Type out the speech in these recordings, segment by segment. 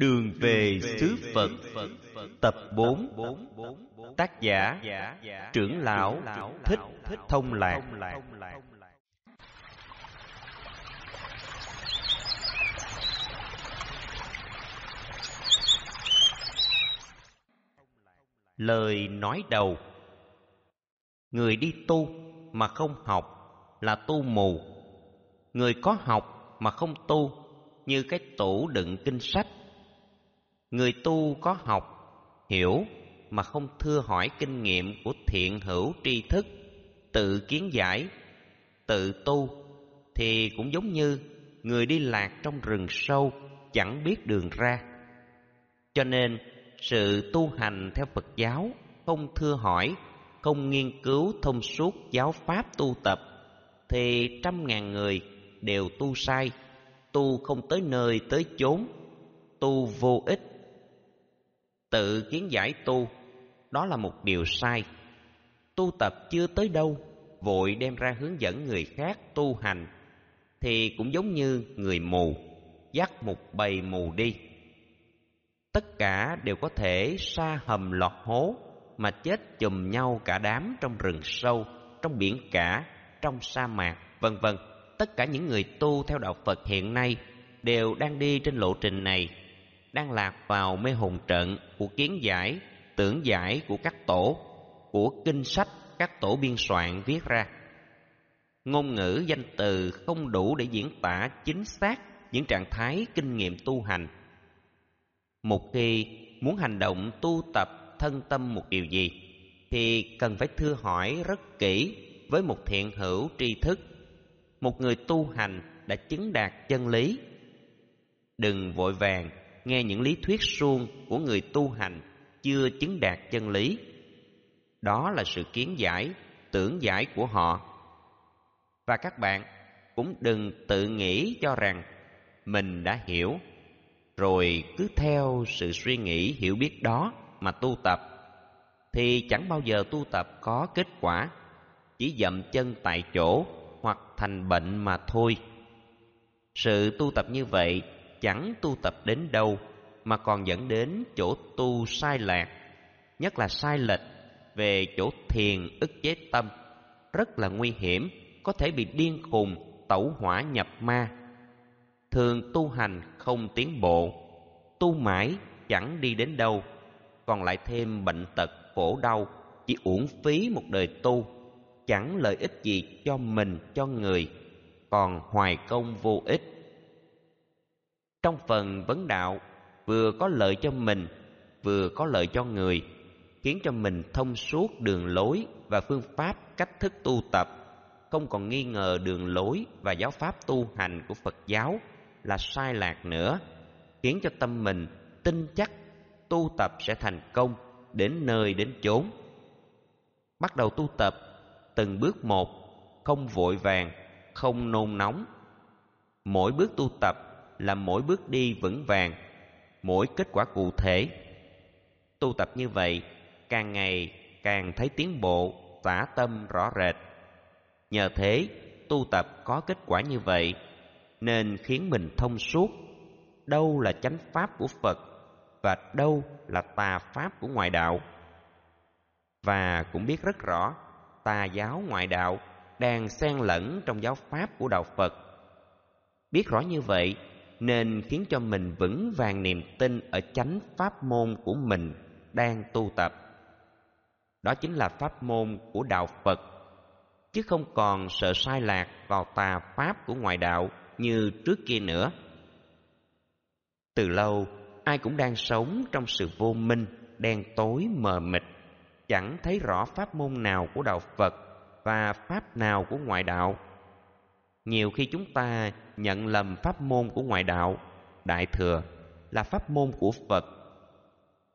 Đường về xứ Phật Tập 4 Tác giả Trưởng lão Thích Thông Lạc Lời nói đầu Người đi tu mà không học là tu mù Người có học mà không tu Như cái tủ đựng kinh sách người tu có học hiểu mà không thưa hỏi kinh nghiệm của thiện hữu tri thức tự kiến giải tự tu thì cũng giống như người đi lạc trong rừng sâu chẳng biết đường ra cho nên sự tu hành theo phật giáo không thưa hỏi không nghiên cứu thông suốt giáo pháp tu tập thì trăm ngàn người đều tu sai tu không tới nơi tới chốn tu vô ích tự kiến giải tu đó là một điều sai tu tập chưa tới đâu vội đem ra hướng dẫn người khác tu hành thì cũng giống như người mù dắt một bầy mù đi tất cả đều có thể sa hầm lọt hố mà chết chùm nhau cả đám trong rừng sâu trong biển cả trong sa mạc vân vân tất cả những người tu theo đạo phật hiện nay đều đang đi trên lộ trình này đang lạc vào mê hồn trận của kiến giải, tưởng giải của các tổ, của kinh sách các tổ biên soạn viết ra. Ngôn ngữ danh từ không đủ để diễn tả chính xác những trạng thái kinh nghiệm tu hành. Một khi muốn hành động tu tập thân tâm một điều gì thì cần phải thưa hỏi rất kỹ với một thiện hữu tri thức, một người tu hành đã chứng đạt chân lý. Đừng vội vàng nghe những lý thuyết suông của người tu hành chưa chứng đạt chân lý. Đó là sự kiến giải, tưởng giải của họ. Và các bạn cũng đừng tự nghĩ cho rằng mình đã hiểu rồi cứ theo sự suy nghĩ hiểu biết đó mà tu tập thì chẳng bao giờ tu tập có kết quả chỉ dậm chân tại chỗ hoặc thành bệnh mà thôi sự tu tập như vậy chẳng tu tập đến đâu mà còn dẫn đến chỗ tu sai lạc, nhất là sai lệch về chỗ thiền ức chế tâm, rất là nguy hiểm, có thể bị điên khùng, tẩu hỏa nhập ma. Thường tu hành không tiến bộ, tu mãi chẳng đi đến đâu, còn lại thêm bệnh tật khổ đau, chỉ uổng phí một đời tu, chẳng lợi ích gì cho mình, cho người, còn hoài công vô ích trong phần vấn đạo vừa có lợi cho mình vừa có lợi cho người khiến cho mình thông suốt đường lối và phương pháp cách thức tu tập không còn nghi ngờ đường lối và giáo pháp tu hành của phật giáo là sai lạc nữa khiến cho tâm mình tin chắc tu tập sẽ thành công đến nơi đến chốn bắt đầu tu tập từng bước một không vội vàng không nôn nóng mỗi bước tu tập là mỗi bước đi vững vàng mỗi kết quả cụ thể tu tập như vậy càng ngày càng thấy tiến bộ tả tâm rõ rệt nhờ thế tu tập có kết quả như vậy nên khiến mình thông suốt đâu là chánh pháp của phật và đâu là tà pháp của ngoại đạo và cũng biết rất rõ tà giáo ngoại đạo đang xen lẫn trong giáo pháp của đạo phật biết rõ như vậy nên khiến cho mình vững vàng niềm tin ở chánh pháp môn của mình đang tu tập đó chính là pháp môn của đạo phật chứ không còn sợ sai lạc vào tà pháp của ngoại đạo như trước kia nữa từ lâu ai cũng đang sống trong sự vô minh đen tối mờ mịt chẳng thấy rõ pháp môn nào của đạo phật và pháp nào của ngoại đạo nhiều khi chúng ta nhận lầm pháp môn của ngoại đạo đại thừa là pháp môn của phật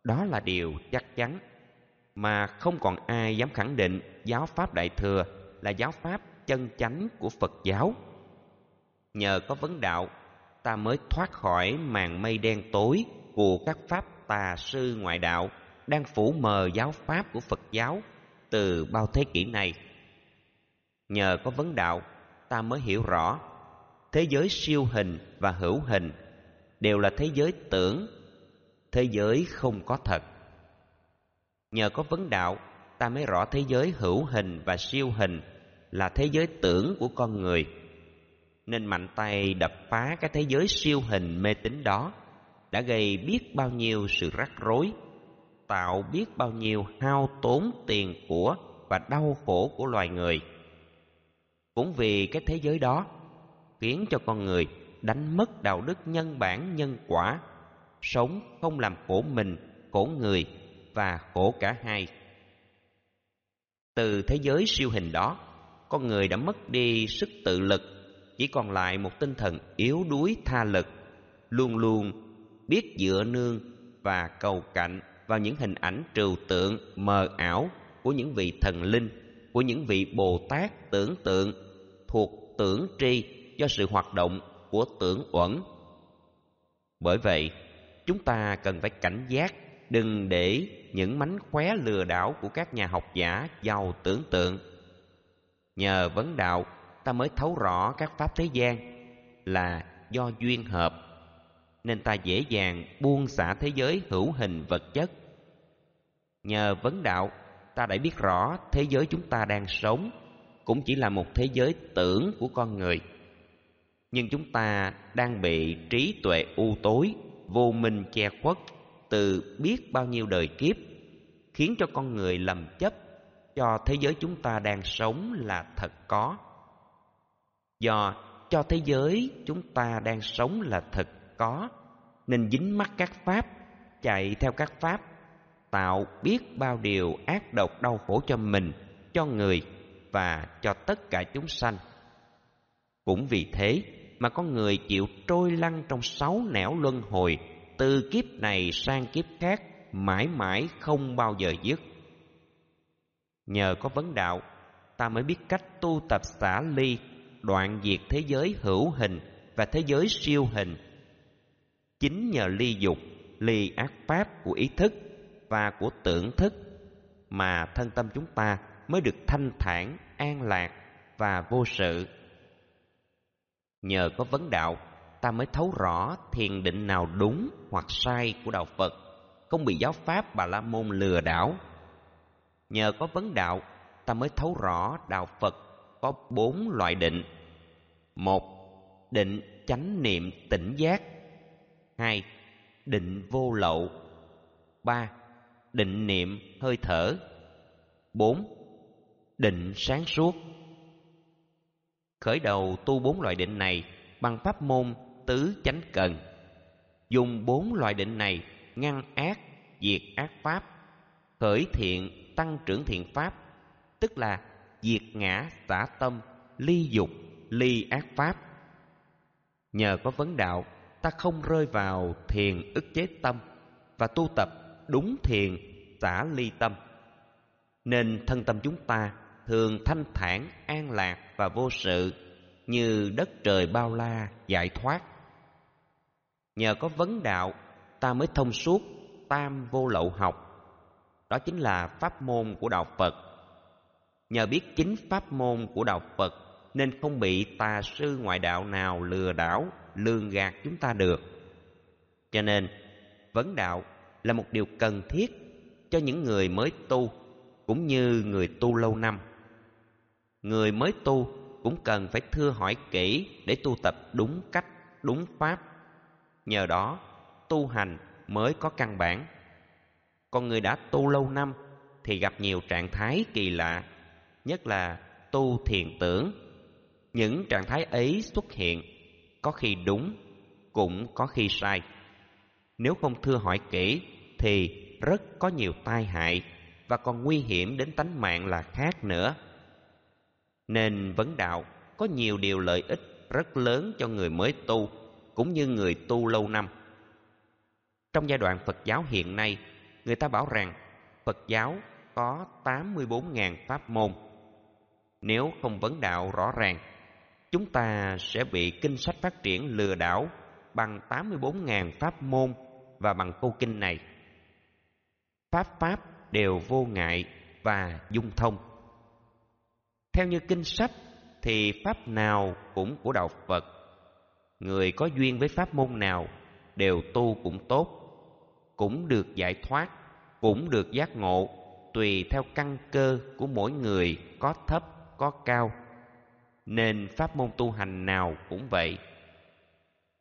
đó là điều chắc chắn mà không còn ai dám khẳng định giáo pháp đại thừa là giáo pháp chân chánh của phật giáo nhờ có vấn đạo ta mới thoát khỏi màn mây đen tối của các pháp tà sư ngoại đạo đang phủ mờ giáo pháp của phật giáo từ bao thế kỷ này nhờ có vấn đạo ta mới hiểu rõ thế giới siêu hình và hữu hình đều là thế giới tưởng thế giới không có thật nhờ có vấn đạo ta mới rõ thế giới hữu hình và siêu hình là thế giới tưởng của con người nên mạnh tay đập phá cái thế giới siêu hình mê tín đó đã gây biết bao nhiêu sự rắc rối tạo biết bao nhiêu hao tốn tiền của và đau khổ của loài người cũng vì cái thế giới đó khiến cho con người đánh mất đạo đức nhân bản nhân quả sống không làm khổ mình khổ người và khổ cả hai từ thế giới siêu hình đó con người đã mất đi sức tự lực chỉ còn lại một tinh thần yếu đuối tha lực luôn luôn biết dựa nương và cầu cạnh vào những hình ảnh trừu tượng mờ ảo của những vị thần linh của những vị bồ tát tưởng tượng thuộc tưởng tri do sự hoạt động của tưởng uẩn. Bởi vậy, chúng ta cần phải cảnh giác đừng để những mánh khóe lừa đảo của các nhà học giả giàu tưởng tượng. Nhờ vấn đạo, ta mới thấu rõ các pháp thế gian là do duyên hợp, nên ta dễ dàng buông xả thế giới hữu hình vật chất. Nhờ vấn đạo, ta đã biết rõ thế giới chúng ta đang sống cũng chỉ là một thế giới tưởng của con người nhưng chúng ta đang bị trí tuệ u tối vô minh che khuất từ biết bao nhiêu đời kiếp khiến cho con người lầm chấp cho thế giới chúng ta đang sống là thật có do cho thế giới chúng ta đang sống là thật có nên dính mắc các pháp chạy theo các pháp tạo biết bao điều ác độc đau khổ cho mình cho người và cho tất cả chúng sanh cũng vì thế mà con người chịu trôi lăn trong sáu nẻo luân hồi từ kiếp này sang kiếp khác mãi mãi không bao giờ dứt nhờ có vấn đạo ta mới biết cách tu tập xả ly đoạn diệt thế giới hữu hình và thế giới siêu hình chính nhờ ly dục ly ác pháp của ý thức và của tưởng thức mà thân tâm chúng ta mới được thanh thản an lạc và vô sự nhờ có vấn đạo ta mới thấu rõ thiền định nào đúng hoặc sai của đạo phật không bị giáo pháp bà la môn lừa đảo nhờ có vấn đạo ta mới thấu rõ đạo phật có bốn loại định một định chánh niệm tỉnh giác hai định vô lậu ba định niệm hơi thở bốn định sáng suốt khởi đầu tu bốn loại định này bằng pháp môn tứ chánh cần. Dùng bốn loại định này ngăn ác, diệt ác pháp, khởi thiện, tăng trưởng thiện pháp, tức là diệt ngã, xả tâm, ly dục, ly ác pháp. Nhờ có vấn đạo, ta không rơi vào thiền ức chế tâm và tu tập đúng thiền xả ly tâm. Nên thân tâm chúng ta thường thanh thản, an lạc, và vô sự như đất trời bao la giải thoát nhờ có vấn đạo ta mới thông suốt tam vô lậu học đó chính là pháp môn của đạo phật nhờ biết chính pháp môn của đạo phật nên không bị tà sư ngoại đạo nào lừa đảo lường gạt chúng ta được cho nên vấn đạo là một điều cần thiết cho những người mới tu cũng như người tu lâu năm người mới tu cũng cần phải thưa hỏi kỹ để tu tập đúng cách, đúng pháp. Nhờ đó, tu hành mới có căn bản. Con người đã tu lâu năm thì gặp nhiều trạng thái kỳ lạ, nhất là tu thiền tưởng. Những trạng thái ấy xuất hiện có khi đúng cũng có khi sai. Nếu không thưa hỏi kỹ thì rất có nhiều tai hại và còn nguy hiểm đến tánh mạng là khác nữa nên vấn đạo có nhiều điều lợi ích rất lớn cho người mới tu cũng như người tu lâu năm trong giai đoạn Phật giáo hiện nay người ta bảo rằng Phật giáo có 84.000 pháp môn nếu không vấn đạo rõ ràng chúng ta sẽ bị kinh sách phát triển lừa đảo bằng 84.000 pháp môn và bằng câu kinh này. Pháp pháp đều vô ngại và dung thông. Theo như kinh sách thì pháp nào cũng của đạo Phật. Người có duyên với pháp môn nào đều tu cũng tốt, cũng được giải thoát, cũng được giác ngộ, tùy theo căn cơ của mỗi người có thấp, có cao. Nên pháp môn tu hành nào cũng vậy.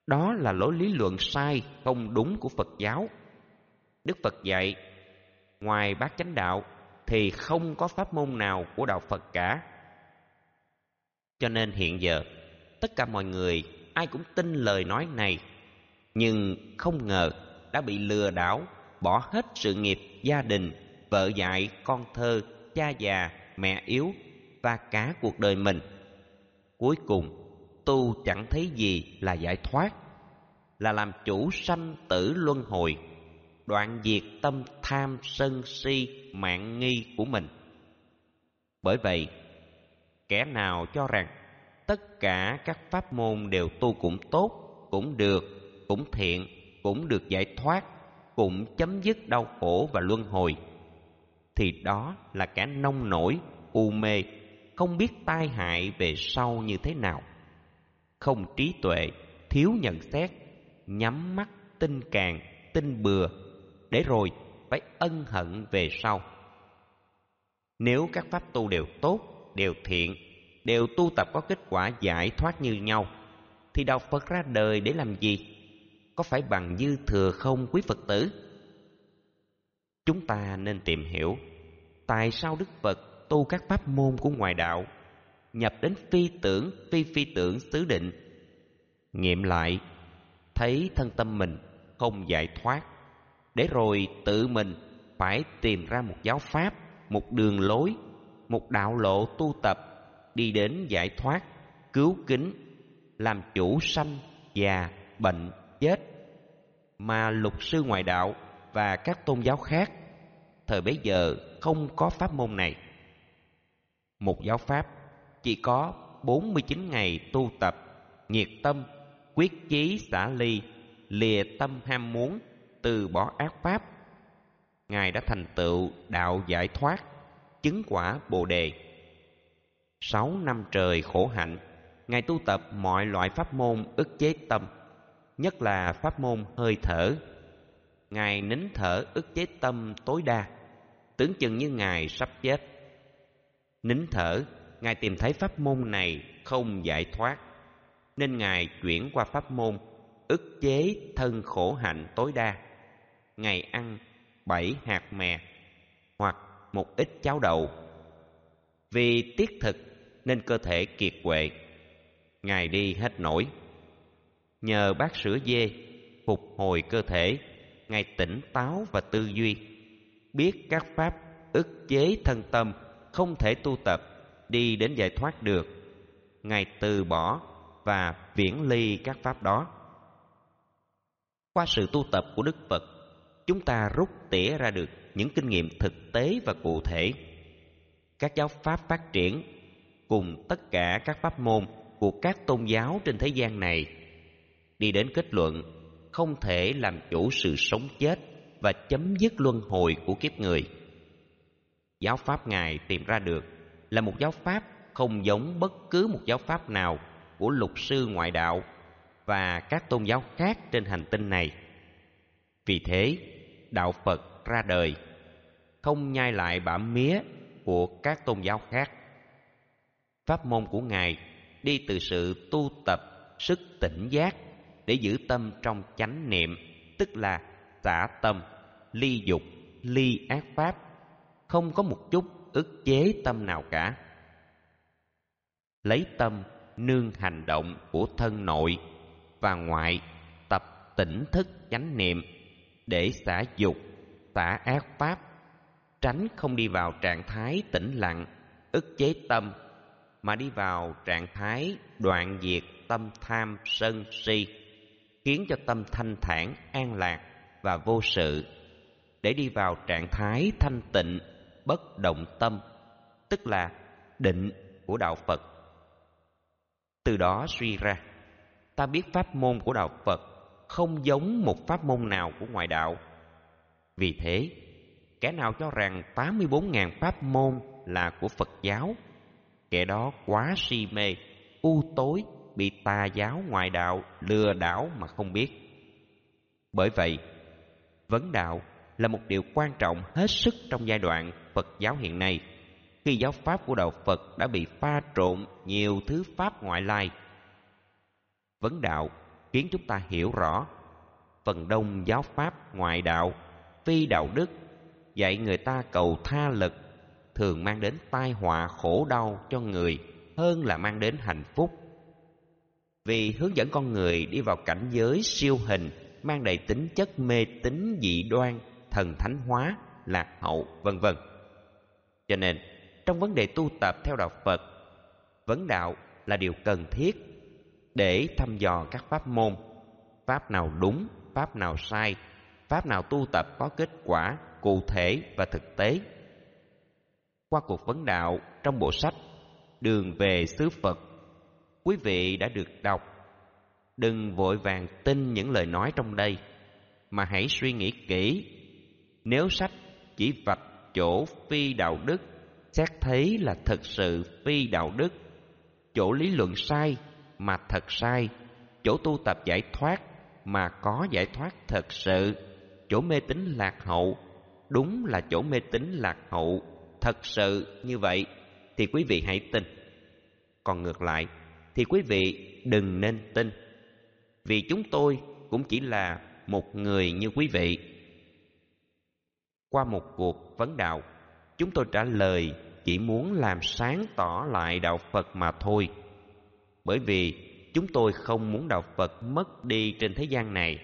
Đó là lỗi lý luận sai, không đúng của Phật giáo. Đức Phật dạy, ngoài bát chánh đạo thì không có pháp môn nào của đạo Phật cả cho nên hiện giờ, tất cả mọi người ai cũng tin lời nói này, nhưng không ngờ đã bị lừa đảo, bỏ hết sự nghiệp, gia đình, vợ dạy con thơ, cha già, mẹ yếu và cả cuộc đời mình. Cuối cùng, tu chẳng thấy gì là giải thoát, là làm chủ sanh tử luân hồi, đoạn diệt tâm tham sân si mạng nghi của mình. Bởi vậy, kẻ nào cho rằng tất cả các pháp môn đều tu cũng tốt cũng được cũng thiện cũng được giải thoát cũng chấm dứt đau khổ và luân hồi thì đó là kẻ nông nổi u mê không biết tai hại về sau như thế nào không trí tuệ thiếu nhận xét nhắm mắt tin càng tin bừa để rồi phải ân hận về sau nếu các pháp tu đều tốt đều thiện, đều tu tập có kết quả giải thoát như nhau, thì đạo Phật ra đời để làm gì? Có phải bằng dư thừa không quý Phật tử? Chúng ta nên tìm hiểu tại sao Đức Phật tu các pháp môn của ngoài đạo, nhập đến phi tưởng, phi phi tưởng xứ định. Nghiệm lại, thấy thân tâm mình không giải thoát, để rồi tự mình phải tìm ra một giáo pháp, một đường lối một đạo lộ tu tập đi đến giải thoát cứu kính làm chủ sanh già bệnh chết mà lục sư ngoại đạo và các tôn giáo khác thời bấy giờ không có pháp môn này một giáo pháp chỉ có 49 ngày tu tập nhiệt tâm quyết chí xả ly lìa tâm ham muốn từ bỏ ác pháp ngài đã thành tựu đạo giải thoát chứng quả Bồ đề. sáu năm trời khổ hạnh, ngài tu tập mọi loại pháp môn ức chế tâm, nhất là pháp môn hơi thở. Ngài nín thở ức chế tâm tối đa, tưởng chừng như ngài sắp chết. Nín thở, ngài tìm thấy pháp môn này không giải thoát, nên ngài chuyển qua pháp môn ức chế thân khổ hạnh tối đa. Ngài ăn bảy hạt mè một ít cháo đậu. Vì tiếc thực nên cơ thể kiệt quệ, ngài đi hết nổi. Nhờ bát sữa dê phục hồi cơ thể, ngài tỉnh táo và tư duy, biết các pháp ức chế thân tâm không thể tu tập đi đến giải thoát được. Ngài từ bỏ và viễn ly các pháp đó. Qua sự tu tập của Đức Phật chúng ta rút tỉa ra được những kinh nghiệm thực tế và cụ thể. Các giáo pháp phát triển cùng tất cả các pháp môn của các tôn giáo trên thế gian này đi đến kết luận không thể làm chủ sự sống chết và chấm dứt luân hồi của kiếp người. Giáo pháp Ngài tìm ra được là một giáo pháp không giống bất cứ một giáo pháp nào của lục sư ngoại đạo và các tôn giáo khác trên hành tinh này. Vì thế, đạo Phật ra đời, không nhai lại bả mía của các tôn giáo khác. Pháp môn của Ngài đi từ sự tu tập sức tỉnh giác để giữ tâm trong chánh niệm, tức là xả tâm, ly dục, ly ác pháp, không có một chút ức chế tâm nào cả. Lấy tâm nương hành động của thân nội và ngoại tập tỉnh thức chánh niệm để xả dục, xả ác pháp, tránh không đi vào trạng thái tĩnh lặng, ức chế tâm, mà đi vào trạng thái đoạn diệt tâm tham sân si, khiến cho tâm thanh thản, an lạc và vô sự, để đi vào trạng thái thanh tịnh, bất động tâm, tức là định của đạo Phật. Từ đó suy ra, ta biết pháp môn của đạo Phật không giống một pháp môn nào của ngoại đạo. Vì thế, kẻ nào cho rằng 84.000 pháp môn là của Phật giáo, kẻ đó quá si mê, u tối, bị tà giáo ngoại đạo lừa đảo mà không biết. Bởi vậy, vấn đạo là một điều quan trọng hết sức trong giai đoạn Phật giáo hiện nay, khi giáo pháp của đạo Phật đã bị pha trộn nhiều thứ pháp ngoại lai. Vấn đạo khiến chúng ta hiểu rõ phần đông giáo pháp ngoại đạo phi đạo đức dạy người ta cầu tha lực thường mang đến tai họa khổ đau cho người hơn là mang đến hạnh phúc vì hướng dẫn con người đi vào cảnh giới siêu hình mang đầy tính chất mê tín dị đoan thần thánh hóa lạc hậu vân vân cho nên trong vấn đề tu tập theo đạo phật vấn đạo là điều cần thiết để thăm dò các pháp môn pháp nào đúng pháp nào sai pháp nào tu tập có kết quả cụ thể và thực tế qua cuộc vấn đạo trong bộ sách đường về xứ phật quý vị đã được đọc đừng vội vàng tin những lời nói trong đây mà hãy suy nghĩ kỹ nếu sách chỉ vạch chỗ phi đạo đức xét thấy là thực sự phi đạo đức chỗ lý luận sai mà thật sai, chỗ tu tập giải thoát mà có giải thoát thật sự, chỗ mê tín lạc hậu đúng là chỗ mê tín lạc hậu thật sự như vậy thì quý vị hãy tin. Còn ngược lại thì quý vị đừng nên tin. Vì chúng tôi cũng chỉ là một người như quý vị. Qua một cuộc vấn đạo, chúng tôi trả lời chỉ muốn làm sáng tỏ lại đạo Phật mà thôi bởi vì chúng tôi không muốn đạo Phật mất đi trên thế gian này,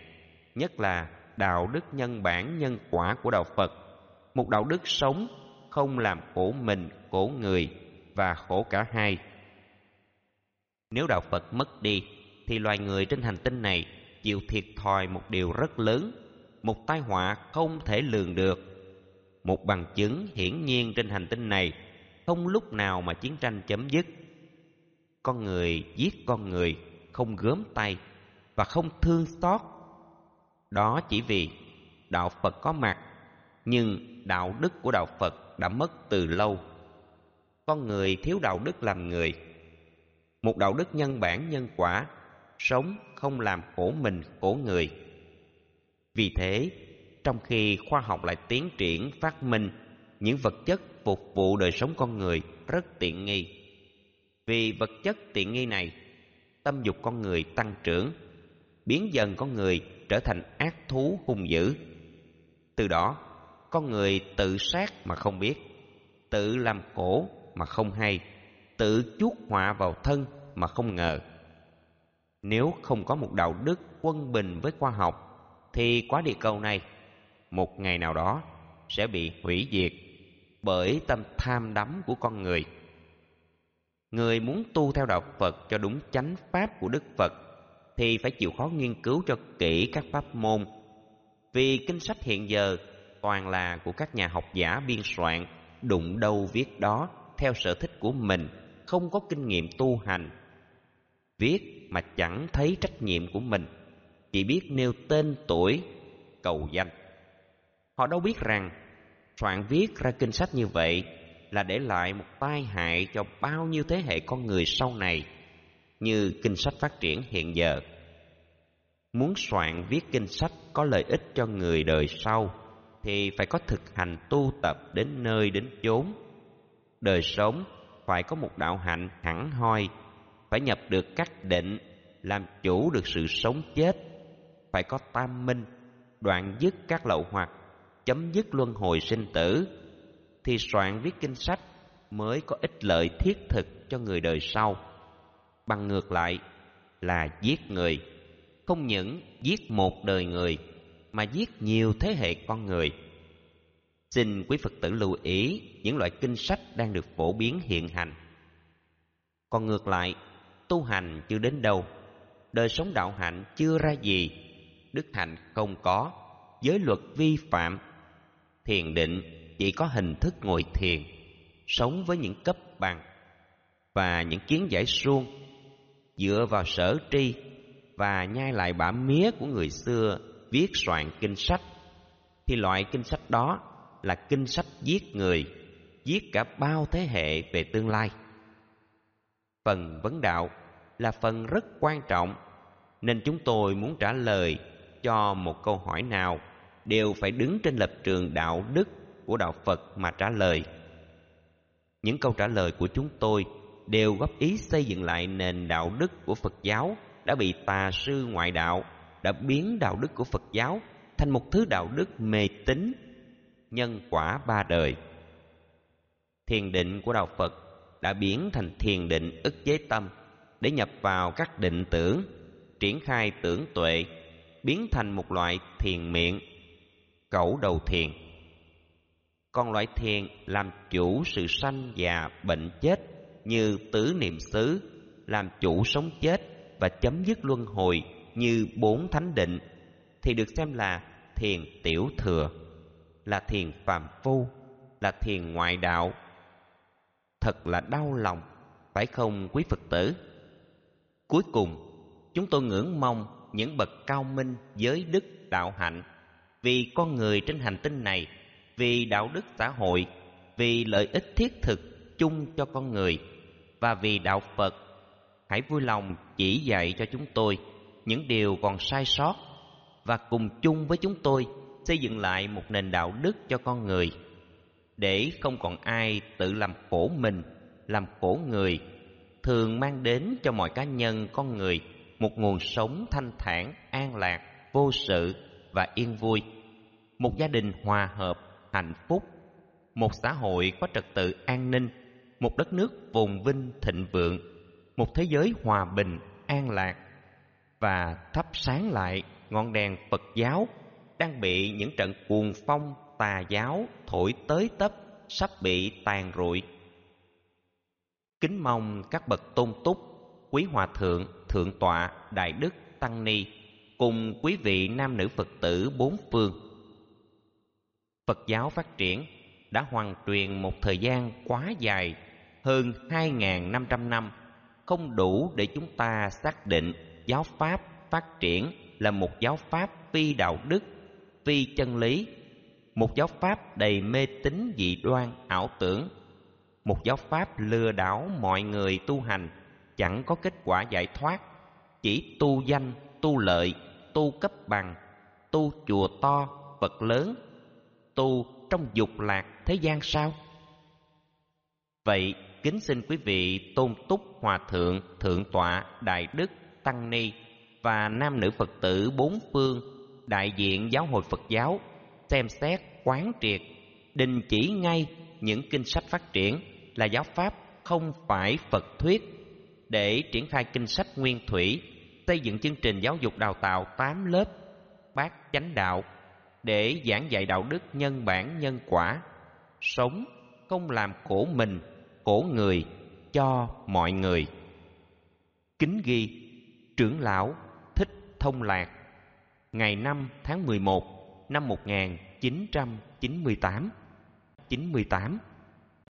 nhất là đạo đức nhân bản nhân quả của đạo Phật, một đạo đức sống không làm khổ mình, khổ người và khổ cả hai. Nếu đạo Phật mất đi thì loài người trên hành tinh này chịu thiệt thòi một điều rất lớn, một tai họa không thể lường được. Một bằng chứng hiển nhiên trên hành tinh này không lúc nào mà chiến tranh chấm dứt con người giết con người không gớm tay và không thương xót đó chỉ vì đạo phật có mặt nhưng đạo đức của đạo phật đã mất từ lâu con người thiếu đạo đức làm người một đạo đức nhân bản nhân quả sống không làm khổ mình khổ người vì thế trong khi khoa học lại tiến triển phát minh những vật chất phục vụ đời sống con người rất tiện nghi vì vật chất tiện nghi này, tâm dục con người tăng trưởng, biến dần con người trở thành ác thú hung dữ. Từ đó, con người tự sát mà không biết, tự làm khổ mà không hay, tự chuốc họa vào thân mà không ngờ. Nếu không có một đạo đức quân bình với khoa học, thì quá địa cầu này một ngày nào đó sẽ bị hủy diệt bởi tâm tham đắm của con người. Người muốn tu theo đạo Phật cho đúng chánh pháp của Đức Phật thì phải chịu khó nghiên cứu cho kỹ các pháp môn. Vì kinh sách hiện giờ toàn là của các nhà học giả biên soạn, đụng đâu viết đó theo sở thích của mình, không có kinh nghiệm tu hành. Viết mà chẳng thấy trách nhiệm của mình, chỉ biết nêu tên tuổi, cầu danh. Họ đâu biết rằng soạn viết ra kinh sách như vậy là để lại một tai hại cho bao nhiêu thế hệ con người sau này như kinh sách phát triển hiện giờ muốn soạn viết kinh sách có lợi ích cho người đời sau thì phải có thực hành tu tập đến nơi đến chốn đời sống phải có một đạo hạnh hẳn hoi phải nhập được các định làm chủ được sự sống chết phải có tam minh đoạn dứt các lậu hoặc chấm dứt luân hồi sinh tử thì soạn viết kinh sách mới có ích lợi thiết thực cho người đời sau. Bằng ngược lại là giết người, không những giết một đời người mà giết nhiều thế hệ con người. Xin quý Phật tử lưu ý những loại kinh sách đang được phổ biến hiện hành. Còn ngược lại, tu hành chưa đến đâu, đời sống đạo hạnh chưa ra gì, đức hạnh không có, giới luật vi phạm, thiền định chỉ có hình thức ngồi thiền sống với những cấp bằng và những kiến giải suông dựa vào sở tri và nhai lại bả mía của người xưa viết soạn kinh sách thì loại kinh sách đó là kinh sách giết người giết cả bao thế hệ về tương lai phần vấn đạo là phần rất quan trọng nên chúng tôi muốn trả lời cho một câu hỏi nào đều phải đứng trên lập trường đạo đức của đạo phật mà trả lời những câu trả lời của chúng tôi đều góp ý xây dựng lại nền đạo đức của phật giáo đã bị tà sư ngoại đạo đã biến đạo đức của phật giáo thành một thứ đạo đức mê tín nhân quả ba đời thiền định của đạo phật đã biến thành thiền định ức chế tâm để nhập vào các định tưởng triển khai tưởng tuệ biến thành một loại thiền miệng cẩu đầu thiền còn loại thiền làm chủ sự sanh và bệnh chết như tứ niệm xứ làm chủ sống chết và chấm dứt luân hồi như bốn thánh định thì được xem là thiền tiểu thừa là thiền phàm phu là thiền ngoại đạo thật là đau lòng phải không quý phật tử cuối cùng chúng tôi ngưỡng mong những bậc cao minh giới đức đạo hạnh vì con người trên hành tinh này vì đạo đức xã hội, vì lợi ích thiết thực chung cho con người và vì đạo Phật. Hãy vui lòng chỉ dạy cho chúng tôi những điều còn sai sót và cùng chung với chúng tôi xây dựng lại một nền đạo đức cho con người để không còn ai tự làm khổ mình, làm khổ người, thường mang đến cho mọi cá nhân con người một nguồn sống thanh thản, an lạc, vô sự và yên vui, một gia đình hòa hợp hạnh phúc một xã hội có trật tự an ninh một đất nước phồn vinh thịnh vượng một thế giới hòa bình an lạc và thắp sáng lại ngọn đèn phật giáo đang bị những trận cuồng phong tà giáo thổi tới tấp sắp bị tàn rụi kính mong các bậc tôn túc quý hòa thượng thượng tọa đại đức tăng ni cùng quý vị nam nữ phật tử bốn phương Phật giáo phát triển đã hoàn truyền một thời gian quá dài, hơn 2.500 năm, không đủ để chúng ta xác định giáo pháp phát triển là một giáo pháp phi đạo đức, phi chân lý, một giáo pháp đầy mê tín dị đoan ảo tưởng, một giáo pháp lừa đảo mọi người tu hành, chẳng có kết quả giải thoát, chỉ tu danh, tu lợi, tu cấp bằng, tu chùa to, Phật lớn tu trong dục lạc thế gian sao? Vậy, kính xin quý vị tôn túc hòa thượng, thượng tọa, đại đức, tăng ni và nam nữ Phật tử bốn phương đại diện giáo hội Phật giáo xem xét quán triệt đình chỉ ngay những kinh sách phát triển là giáo pháp không phải Phật thuyết để triển khai kinh sách nguyên thủy xây dựng chương trình giáo dục đào tạo 8 lớp bát chánh đạo để giảng dạy đạo đức nhân bản nhân quả, sống không làm khổ mình, khổ người cho mọi người. Kính ghi trưởng lão Thích Thông Lạc ngày 5 tháng 11 năm 1998 98